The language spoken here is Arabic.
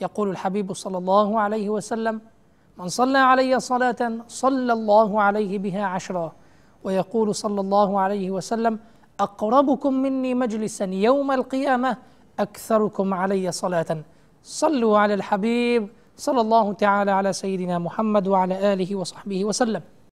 يقول الحبيب صلى الله عليه وسلم من صلى علي صلاة صلى الله عليه بها عشرا ويقول صلى الله عليه وسلم أقربكم مني مجلسا يوم القيامة أكثركم علي صلاة صلوا على الحبيب صلى الله تعالى على سيدنا محمد وعلى آله وصحبه وسلم